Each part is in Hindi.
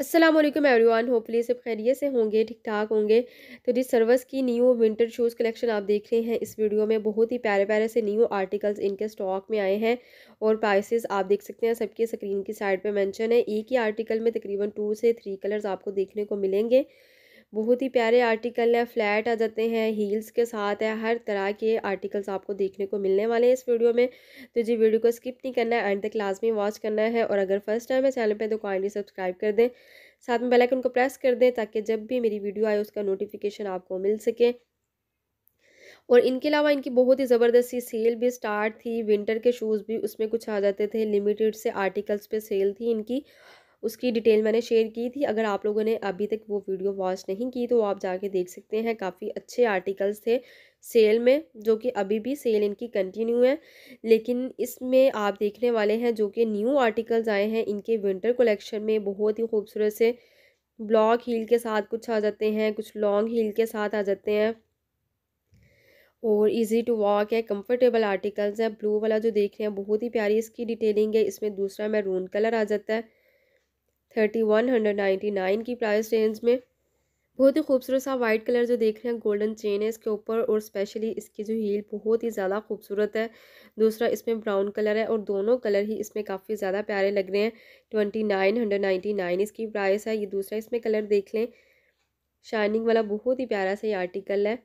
असलम एवरी वन होपली सब खैरियत से होंगे ठीक ठाक होंगे तो जी सर्वस की न्यू विंटर शूज़ कलेक्शन आप देख रहे हैं इस वीडियो में बहुत ही प्यारे प्यारे से न्यू आर्टिकल्स इनके स्टॉक में आए हैं और प्राइसेस आप देख सकते हैं सबके स्क्रीन की साइड पे मेंशन है एक ही आर्टिकल में तकरीबन टू से थ्री कलर्स आपको देखने को मिलेंगे बहुत ही प्यारे आर्टिकल है फ्लैट आ जाते हैं हील्स के साथ है हर तरह के आर्टिकल्स आपको देखने को मिलने वाले हैं इस वीडियो में तो जी वीडियो को स्किप नहीं करना है एंड तक क्लास में वॉच करना है और अगर फर्स्ट टाइम है चैनल पर तो काइंडली सब्सक्राइब कर दें साथ में बेलाइकन को प्रेस कर दें ताकि जब भी मेरी वीडियो आए उसका नोटिफिकेशन आपको मिल सके और इनके अलावा इनकी बहुत ही ज़बरदस्ती सेल भी स्टार्ट थी विंटर के शूज़ भी उसमें कुछ आ जाते थे लिमिटेड से आर्टिकल्स पे सेल थी इनकी उसकी डिटेल मैंने शेयर की थी अगर आप लोगों ने अभी तक वो वीडियो वॉच नहीं की तो आप जाके देख सकते हैं काफ़ी अच्छे आर्टिकल्स थे सेल में जो कि अभी भी सेल इनकी कंटिन्यू है लेकिन इसमें आप देखने वाले हैं जो कि न्यू आर्टिकल्स आए हैं इनके विंटर कलेक्शन में बहुत ही खूबसूरत से ब्लॉक हील के साथ कुछ आ जाते हैं कुछ लॉन्ग हील के साथ आ जाते हैं और इजी टू वॉक है कंफर्टेबल आर्टिकल्स है ब्लू वाला जो देख रहे हैं बहुत ही प्यारी इसकी डिटेलिंग है इसमें दूसरा मैरून कलर आ जाता है thirty one hundred ninety nine की प्राइस रेंज में बहुत ही खूबसूरत सा वाइट कलर जो देख रहे हैं गोल्डन चेन है इसके ऊपर और स्पेशली इसकी जो हील बहुत ही ज़्यादा खूबसूरत है दूसरा इसमें ब्राउन कलर है और दोनों कलर ही इसमें काफ़ी ज़्यादा प्यारे लग रहे हैं twenty nine hundred ninety nine इसकी प्राइस है ये दूसरा इसमें कलर देख लें शाइनिंग वाला बहुत ही प्यारा सा ये आर्टिकल है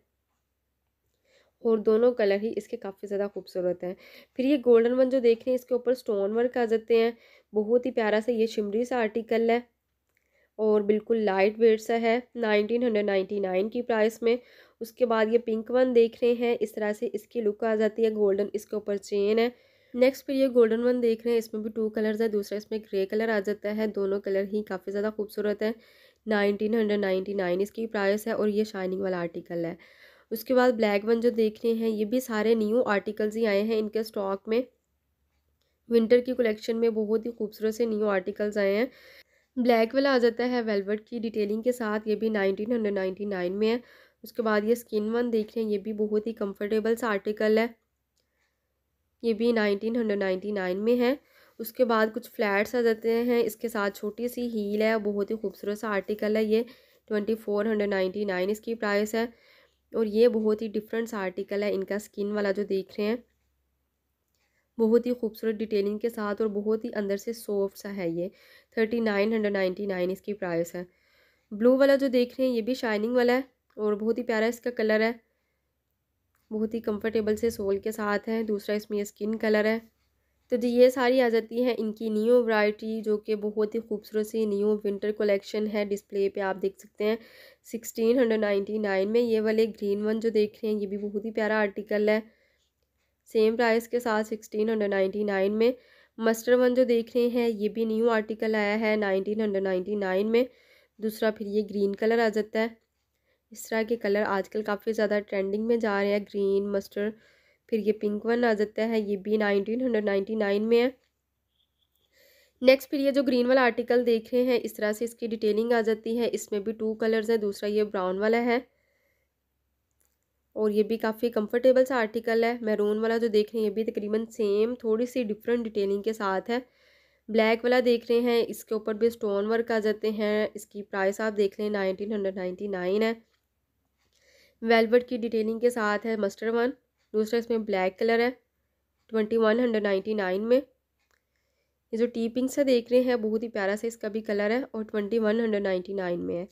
और दोनों कलर ही इसके काफ़ी ज़्यादा खूबसूरत हैं फिर ये गोल्डन वन जो देख रहे हैं इसके ऊपर स्टोन वर्क आ जाते हैं बहुत ही प्यारा सा ये शिमरी सा आर्टिकल है और बिल्कुल लाइट वेट सा है नाइनटीन हंड्रेड नाइन्टी नाइन की प्राइस में उसके बाद ये पिंक वन देख रहे हैं इस तरह से इसकी लुक आ जाती है गोल्डन इसके ऊपर चेन है नेक्स्ट फिर ये गोल्डन वन देख रहे हैं इसमें भी टू कलर्स है दूसरा इसमें ग्रे कलर आ जाता है दोनों कलर ही काफ़ी ज़्यादा खूबसूरत है नाइनटीन हंड्रेड नाइन्टी नाइन इसकी प्राइस है और ये शाइनिंग वाला आर्टिकल है उसके बाद ब्लैक वन जो देख रहे हैं ये भी सारे न्यू आर्टिकल्स ही आए हैं इनके स्टॉक में विंटर की कलेक्शन में बहुत ही खूबसूरत से न्यू आर्टिकल्स आए हैं ब्लैक वाला आ जाता है वेलवेट की डिटेलिंग के साथ ये भी नाइनटीन हंड्रेड नाइन्टी नाइन में है उसके बाद ये स्किन वन देख रहे हैं ये भी बहुत ही कम्फर्टेबल सा आर्टिकल है ये भी नाइनटीन हंड्रेड नाइन्टी नाइन में है उसके बाद कुछ फ्लैट्स आ जाते हैं इसके साथ छोटी सी हील है बहुत ही खूबसूरत सा आर्टिकल है ये twenty four hundred ninety nine इसकी प्राइस है और ये बहुत ही डिफरेंट आर्टिकल है इनका स्किन वाला जो देख रहे हैं बहुत ही खूबसूरत डिटेलिंग के साथ और बहुत ही अंदर से सॉफ्ट सा है ये thirty nine hundred ninety nine इसकी प्राइस है ब्लू वाला जो देख रहे हैं ये भी शाइनिंग वाला है और बहुत ही प्यारा इसका कलर है बहुत ही कंफर्टेबल से सोल के साथ है दूसरा इसमें स्किन कलर है तो जी ये सारी आ जाती हैं इनकी न्यू वैरायटी जो कि बहुत ही खूबसूरत सी न्यू विंटर कलेक्शन है डिस्प्ले पे आप देख सकते हैं सिक्सटीन हंड्रेड नाइन्टी नाइन में ये वाले ग्रीन वन जो देख रहे हैं ये भी बहुत ही प्यारा आर्टिकल है सेम प्राइस के साथ सिक्सटीन हंड्रेड नाइन्टी नाइन में मस्टर वन जो देख रहे हैं ये भी न्यू आर्टिकल आया है नाइनटीन हंड्रेड नाइन्टी नाइन में दूसरा फिर ये ग्रीन कलर आ जाता है इस तरह के कलर आजकल काफ़ी ज़्यादा ट्रेंडिंग में जा रहे हैं ग्रीन मस्टर्ड फिर ये पिंक वन आ जाता है ये भी नाइनटीन हंड्रेड नाइन्टी नाइन में है नेक्स्ट फिर ये जो ग्रीन वाला आर्टिकल देख रहे हैं इस तरह से इसकी डिटेलिंग आ जाती है इसमें भी टू कलर्स हैं दूसरा ये ब्राउन वाला है और ये भी काफ़ी कंफर्टेबल सा आर्टिकल है मैरून वाला जो देख रहे हैं ये भी तकरीबन सेम थोड़ी सी डिफरेंट डिटेलिंग के साथ है ब्लैक वाला देख रहे हैं इसके ऊपर भी स्टोन वर्क आ जाते हैं इसकी प्राइस आप देख लें नाइनटीन हंड्रेड नाइन्टी नाइन है वेलवेट की डिटेलिंग के साथ है मस्टर वन दूसरा इसमें ब्लैक कलर है twenty one hundred ninety nine में ये जो टी पिंक सा देख रहे हैं बहुत ही प्यारा सा इसका भी कलर है और twenty one hundred ninety nine में है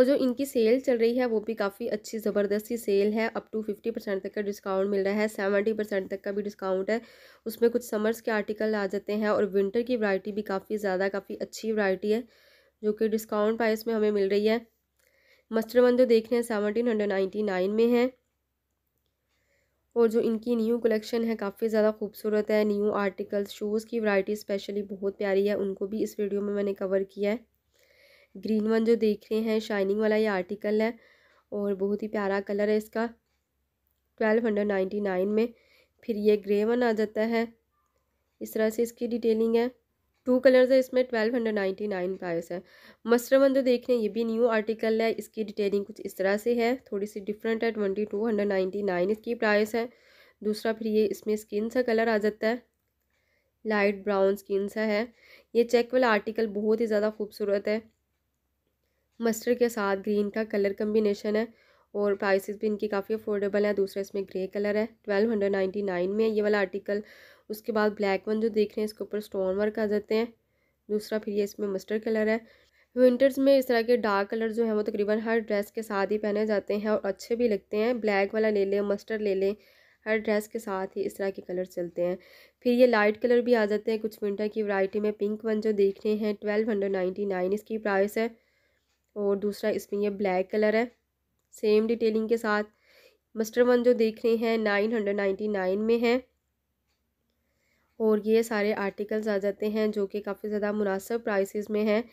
और जो इनकी सेल चल रही है वो भी काफ़ी अच्छी ज़बरदस्त सी सेल है अप टू फिफ्टी परसेंट तक का डिस्काउंट मिल रहा है सेवेंटी परसेंट तक का भी डिस्काउंट है उसमें कुछ समर्स के आर्टिकल आ जाते हैं और विंटर की वरायटी भी काफ़ी ज़्यादा काफ़ी अच्छी वरायटी है जो कि डिस्काउंट प्राइस में हमें मिल रही है वन जो देख रहे हैं सेवनटीन हंड्रेड नाइन्टी नाइन में है और जो इनकी न्यू कलेक्शन है काफ़ी ज़्यादा खूबसूरत है न्यू आर्टिकल्स शूज़ की वैरायटी स्पेशली बहुत प्यारी है उनको भी इस वीडियो में मैंने कवर किया है ग्रीन वन जो देख रहे हैं शाइनिंग वाला ये आर्टिकल है और बहुत ही प्यारा कलर है इसका ट्वेल्व हंड्रेड नाइन्टी नाइन में फिर ये ग्रे वन आ जाता है इस तरह से इसकी डिटेलिंग है टू कलर्स है इसमें twelve hundred ninety nine price है मस्टर जो देख रहे हैं ये भी न्यू आर्टिकल है इसकी डिटेलिंग कुछ इस तरह से है थोड़ी सी डिफरेंट है twenty two hundred ninety nine इसकी प्राइस है दूसरा फिर ये इसमें स्किन सा कलर आ जाता है लाइट ब्राउन स्किन सा है ये चेक वाला आर्टिकल बहुत ही ज़्यादा खूबसूरत है मस्टर के साथ ग्रीन का कलर कम्बिनेशन है और प्राइसेस भी इनकी काफ़ी अफोर्डेबल है दूसरा इसमें ग्रे कलर है ट्वेल्व हंड्रेड नाइन्टी नाइन में ये वाला आर्टिकल उसके बाद ब्लैक वन जो देख रहे हैं इसके ऊपर स्टोन वर्क आ जाते हैं दूसरा फिर ये इसमें मस्टर्ड कलर है विंटर्स में इस तरह के डार्क कलर जो हैं वो तकरीबन हर ड्रेस के साथ ही पहने जाते हैं और अच्छे भी लगते हैं ब्लैक वाला ले लें मस्टर्ड ले लें हर ड्रेस के साथ ही इस तरह के कलर चलते हैं फिर ये लाइट कलर भी आ जाते हैं कुछ विंटर की वैरायटी में पिंक वन जो देख रहे हैं ट्वेल्व हंड्रेड नाइन्टी नाइन इसकी प्राइस है और दूसरा इसमें यह ब्लैक कलर है सेम डिटेलिंग के साथ मस्टर वन जो देख रहे हैं नाइन हंड्रेड नाइन्टी नाइन में है और ये सारे आर्टिकल्स आ जाते हैं जो कि काफ़ी ज़्यादा मुनासब प्राइसेस में हैं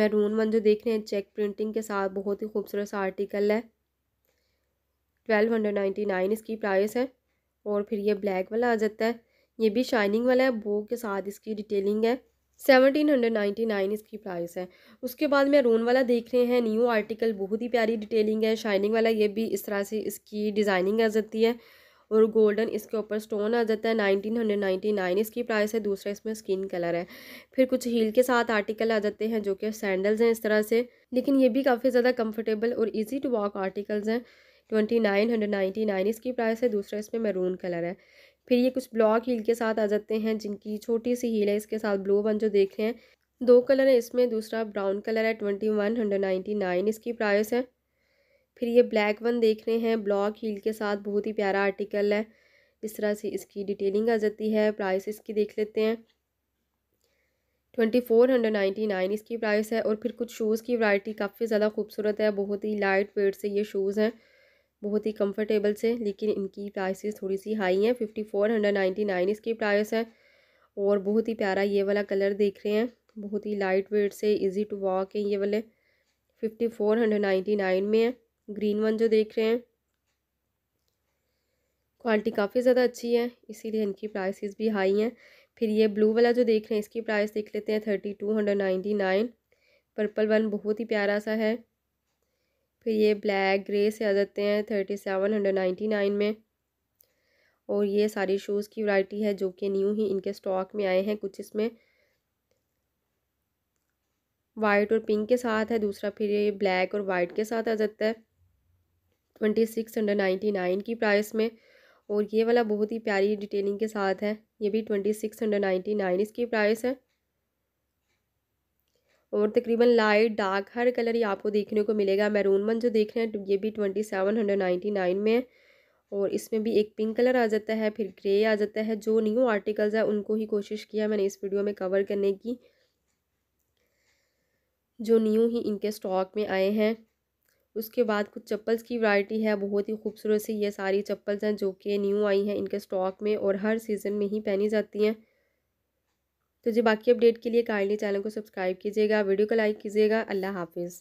मैरून वन जो देख रहे हैं चेक प्रिंटिंग के साथ बहुत ही खूबसूरत सा आर्टिकल है ट्वेल्व हंड्रेड नाइन्टी नाइन इसकी प्राइस है और फिर ये ब्लैक वाला आ जाता है ये भी शाइनिंग वाला है बो के साथ इसकी डिटेलिंग है सेवनटीन हंड्रेड नाइन्टी नाइन इसकी प्राइस है उसके बाद रून वाला देख रहे हैं न्यू आर्टिकल बहुत ही प्यारी डिटेलिंग है शाइनिंग वाला ये भी इस तरह से इसकी डिज़ाइनिंग आ जाती है और गोल्डन इसके ऊपर स्टोन आ जाता है नाइनटीन हंड्रेड नाइन्टी नाइन इसकी प्राइस है दूसरा इसमें स्किन कलर है फिर कुछ हील के साथ आर्टिकल आ जाते हैं जो कि सैंडल्स हैं इस तरह से लेकिन ये भी काफ़ी ज़्यादा कम्फर्टेबल और ईजी टू वॉक आर्टिकल्स हैं twenty nine hundred ninety nine इसकी प्राइस है दूसरा इसमें मैरून कलर है फिर ये कुछ ब्लॉक हील के साथ आ जाते हैं जिनकी छोटी सी हील है इसके साथ ब्लू वन जो देख रहे हैं दो कलर है इसमें दूसरा ब्राउन कलर है twenty one hundred ninety nine इसकी प्राइस है फिर ये ब्लैक वन देख रहे हैं ब्लॉक हील के साथ बहुत ही प्यारा आर्टिकल है इस तरह से इसकी डिटेलिंग आ जाती है प्राइस इसकी देख लेते हैं twenty four hundred ninety nine इसकी प्राइस है और फिर कुछ शूज़ की वैरायटी काफ़ी ज़्यादा खूबसूरत है बहुत ही लाइट वेट से ये शूज़ हैं बहुत ही कंफर्टेबल से लेकिन इनकी प्राइसेस थोड़ी सी हाई हैं fifty four hundred ninety nine इसकी प्राइस है और बहुत ही प्यारा ये वाला कलर देख रहे हैं बहुत ही लाइट वेट से इजी टू वॉक है ये वाले fifty four hundred ninety nine में है ग्रीन वन जो देख रहे हैं क्वालिटी काफ़ी ज़्यादा अच्छी है इसीलिए इनकी प्राइसेस भी हाई हैं फिर ये ब्लू वाला जो देख रहे हैं इसकी प्राइस देख लेते हैं thirty two hundred ninety nine purple one बहुत ही प्यारा सा है फिर ये ब्लैक ग्रे से आ जाते हैं thirty seven hundred ninety nine में और ये सारी शूज़ की वैरायटी है जो कि न्यू ही इनके स्टॉक में आए हैं कुछ इसमें वाइट और पिंक के साथ है दूसरा फिर ये ब्लैक और वाइट के साथ आ जाता है twenty six hundred ninety nine की प्राइस में और ये वाला बहुत ही प्यारी डिटेलिंग के साथ है ये भी twenty six hundred ninety nine इसकी प्राइस है और तकरीबन लाइट डार्क हर कलर ही आपको देखने को मिलेगा मैरून मन जो देख रहे हैं ये भी twenty seven hundred ninety nine में है और इसमें भी एक पिंक कलर आ जाता है फिर ग्रे आ जाता है जो न्यू आर्टिकल्स है उनको ही कोशिश किया मैंने इस वीडियो में कवर करने की जो न्यू ही इनके स्टॉक में आए हैं उसके बाद कुछ चप्पल्स की वैरायटी है बहुत ही खूबसूरत सी ये सारी चप्पल्स हैं जो कि न्यू आई हैं इनके स्टॉक में और हर सीज़न में ही पहनी जाती हैं तो जी बाकी अपडेट के लिए काइंडली चैनल को सब्सक्राइब कीजिएगा वीडियो को लाइक कीजिएगा अल्लाह हाफिज़